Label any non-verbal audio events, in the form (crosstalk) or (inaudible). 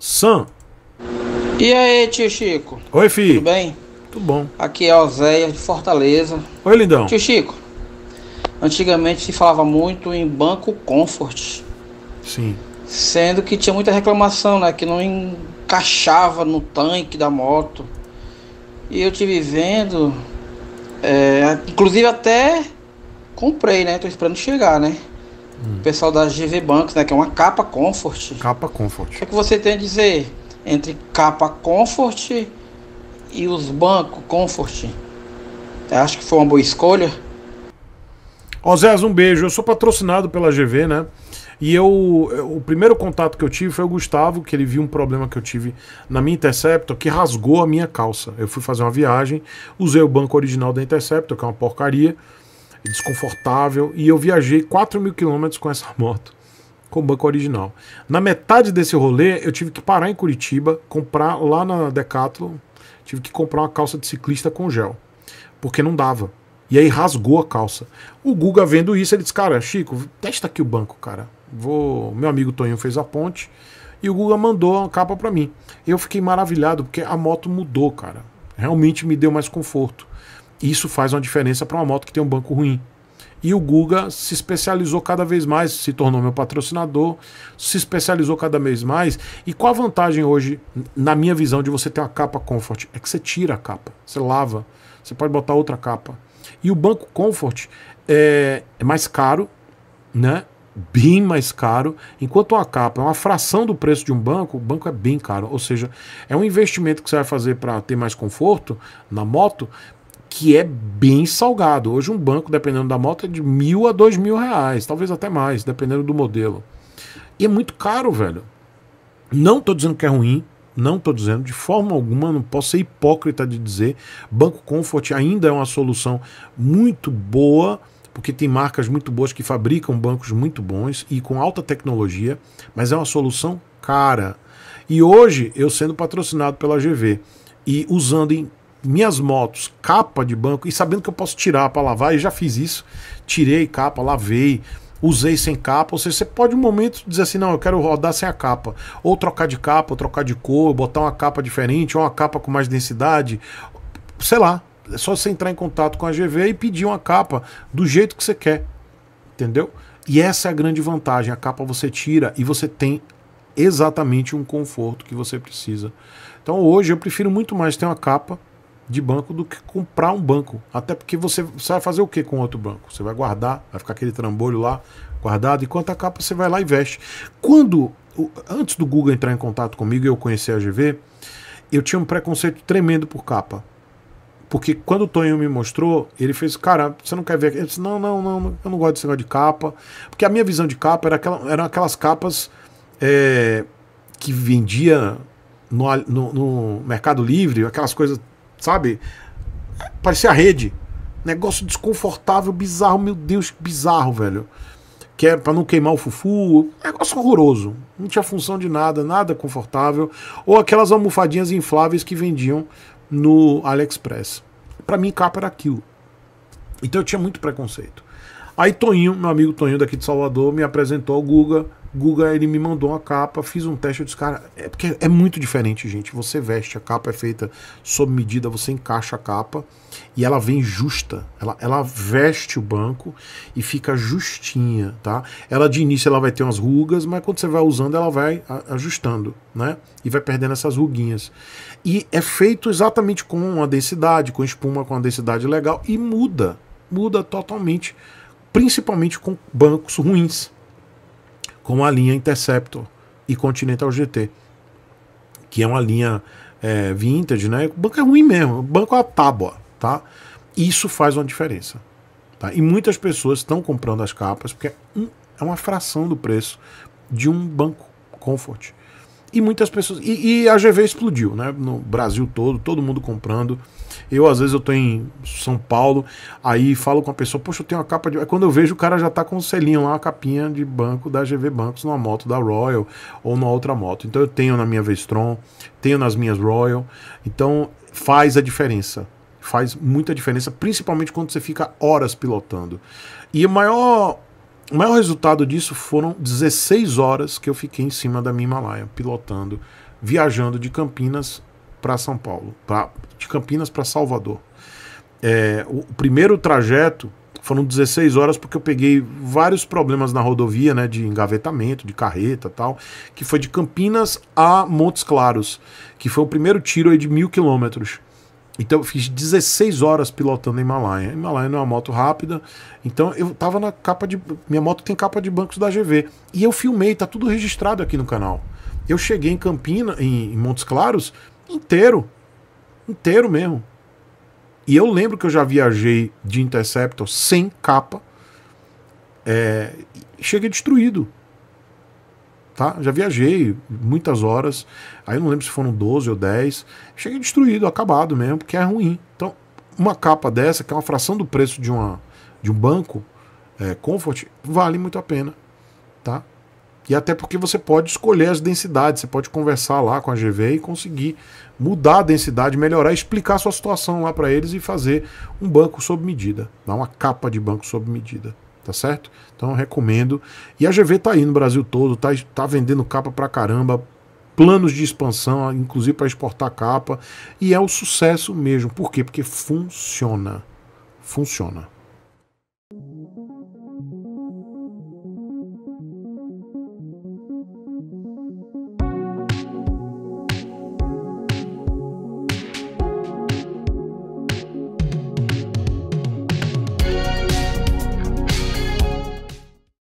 Sam. E aí, tio Chico? Oi, filho. Tudo bem? Tudo bom. Aqui é Oséia de Fortaleza. Oi, lindão. Tio Chico, antigamente se falava muito em banco Comfort. Sim. Sendo que tinha muita reclamação, né? Que não encaixava no tanque da moto. E eu tive vendo. É, inclusive até comprei, né? Tô esperando chegar, né? Hum. O pessoal da GV Banks, né? Que é uma capa Comfort. Capa Comfort. O que, é que você tem a dizer entre capa Comfort e os bancos Comfort? Eu acho que foi uma boa escolha. Ó, Zés, um beijo. Eu sou patrocinado pela GV, né? E eu, o primeiro contato que eu tive foi o Gustavo, que ele viu um problema que eu tive na minha Interceptor, que rasgou a minha calça. Eu fui fazer uma viagem, usei o banco original da Interceptor, que é uma porcaria, desconfortável. E eu viajei 4 mil quilômetros com essa (laughs) moto, com o banco original. Na metade desse rolê, eu tive que parar em Curitiba, comprar lá na Decathlon, tive que comprar uma calça de ciclista com gel, porque não dava. E aí rasgou a calça. O Guga vendo isso, ele disse: Cara, Chico, testa aqui o banco, cara. Vou. Meu amigo Toninho fez a ponte e o Guga mandou uma capa para mim. Eu fiquei maravilhado porque a moto mudou, cara. Realmente me deu mais conforto. Isso faz uma diferença para uma moto que tem um banco ruim. E o Guga se especializou cada vez mais, se tornou meu patrocinador, se especializou cada vez mais. E qual a vantagem hoje, na minha visão, de você ter uma capa Comfort? É que você tira a capa, você lava, você pode botar outra capa. E o banco Comfort é, é mais caro, né? Bem mais caro, enquanto a capa é uma fração do preço de um banco, o banco é bem caro. Ou seja, é um investimento que você vai fazer para ter mais conforto na moto, que é bem salgado. Hoje um banco, dependendo da moto, é de mil a dois mil reais, talvez até mais, dependendo do modelo. E é muito caro, velho. Não estou dizendo que é ruim, não estou dizendo, de forma alguma, não posso ser hipócrita de dizer. Banco Comfort ainda é uma solução muito boa, porque tem marcas muito boas que fabricam bancos muito bons e com alta tecnologia, mas é uma solução cara. E hoje, eu sendo patrocinado pela GV e usando em minhas motos, capa de banco, e sabendo que eu posso tirar para lavar, e já fiz isso, tirei capa, lavei, usei sem capa, ou seja, você pode um momento dizer assim, não, eu quero rodar sem a capa, ou trocar de capa, ou trocar de cor, botar uma capa diferente, ou uma capa com mais densidade, sei lá, é só você entrar em contato com a GV e pedir uma capa do jeito que você quer, entendeu? E essa é a grande vantagem, a capa você tira e você tem exatamente um conforto que você precisa. Então hoje eu prefiro muito mais ter uma capa de banco do que comprar um banco. Até porque você, você vai fazer o que com outro banco? Você vai guardar, vai ficar aquele trambolho lá guardado, enquanto a capa você vai lá e veste. Quando, antes do Google entrar em contato comigo e eu conhecer a GV, eu tinha um preconceito tremendo por capa. Porque quando o Tonho me mostrou, ele fez, cara, você não quer ver? Eu disse, não, não, não, eu não gosto desse negócio de capa. Porque a minha visão de capa era aquela, eram aquelas capas é, que vendia no, no, no, Mercado Livre, aquelas coisas sabe? Parecia rede. Negócio desconfortável, bizarro, meu Deus, que bizarro, velho. Que é pra não queimar o fufu. Negócio horroroso. Não tinha função de nada, nada confortável. Ou aquelas almofadinhas infláveis que vendiam no AliExpress. Pra mim, capa era aquilo. Então eu tinha muito preconceito. Aí Toninho, meu amigo Toninho daqui de Salvador, me apresentou ao Guga Guga, ele me mandou uma capa, fiz um teste, eu disse, cara, é porque é muito diferente, gente. Você veste, a capa é feita sob medida, você encaixa a capa e ela vem justa. Ela, ela veste o banco e fica justinha, tá? Ela de início ela vai ter umas rugas, mas quando você vai usando, ela vai ajustando, né? E vai perdendo essas ruguinhas. E é feito exatamente com uma densidade, com espuma, com uma densidade legal e muda, muda totalmente, principalmente com bancos ruins com a linha Interceptor e Continental GT, que é uma linha é, vintage, né? O banco é ruim mesmo, o banco é uma tábua, tá? Isso faz uma diferença. Tá? E muitas pessoas estão comprando as capas porque é, é uma fração do preço de um banco Comfort. E muitas pessoas. E, e a GV explodiu, né? No Brasil todo, todo mundo comprando. Eu, às vezes, eu tô em São Paulo, aí falo com a pessoa, poxa, eu tenho uma capa de. quando eu vejo, o cara já tá com um selinho lá, a capinha de banco da GV Bancos, numa moto da Royal ou numa outra moto. Então eu tenho na minha Vestron, tenho nas minhas Royal. Então faz a diferença. Faz muita diferença, principalmente quando você fica horas pilotando. E o maior o maior resultado disso foram 16 horas que eu fiquei em cima da minha Himalaia, pilotando, viajando de Campinas para São Paulo, pra, de Campinas para Salvador. É, o primeiro trajeto foram 16 horas porque eu peguei vários problemas na rodovia, né, de engavetamento, de carreta, tal, que foi de Campinas a Montes Claros, que foi o primeiro tiro aí de mil quilômetros. Então eu fiz 16 horas pilotando a Himalaia. A Himalaia não é uma moto rápida, então eu tava na capa de. Minha moto tem capa de bancos da GV. E eu filmei, tá tudo registrado aqui no canal. Eu cheguei em Campina, em, em Montes Claros, inteiro. Inteiro mesmo. E eu lembro que eu já viajei de Interceptor sem capa. É, cheguei destruído tá? Já viajei muitas horas, aí não lembro se foram 12 ou 10. Cheguei destruído, acabado mesmo, porque é ruim. Então, uma capa dessa, que é uma fração do preço de, uma, de um banco, é, Comfort, vale muito a pena, tá? E até porque você pode escolher as densidades, você pode conversar lá com a GV e conseguir mudar a densidade, melhorar, explicar a sua situação lá para eles e fazer um banco sob medida, dar uma capa de banco sob medida tá certo? Então recomendo. E a GV tá aí no Brasil todo, tá, tá vendendo capa pra caramba, planos de expansão, inclusive para exportar capa, e é o um sucesso mesmo. Por quê? Porque funciona. Funciona.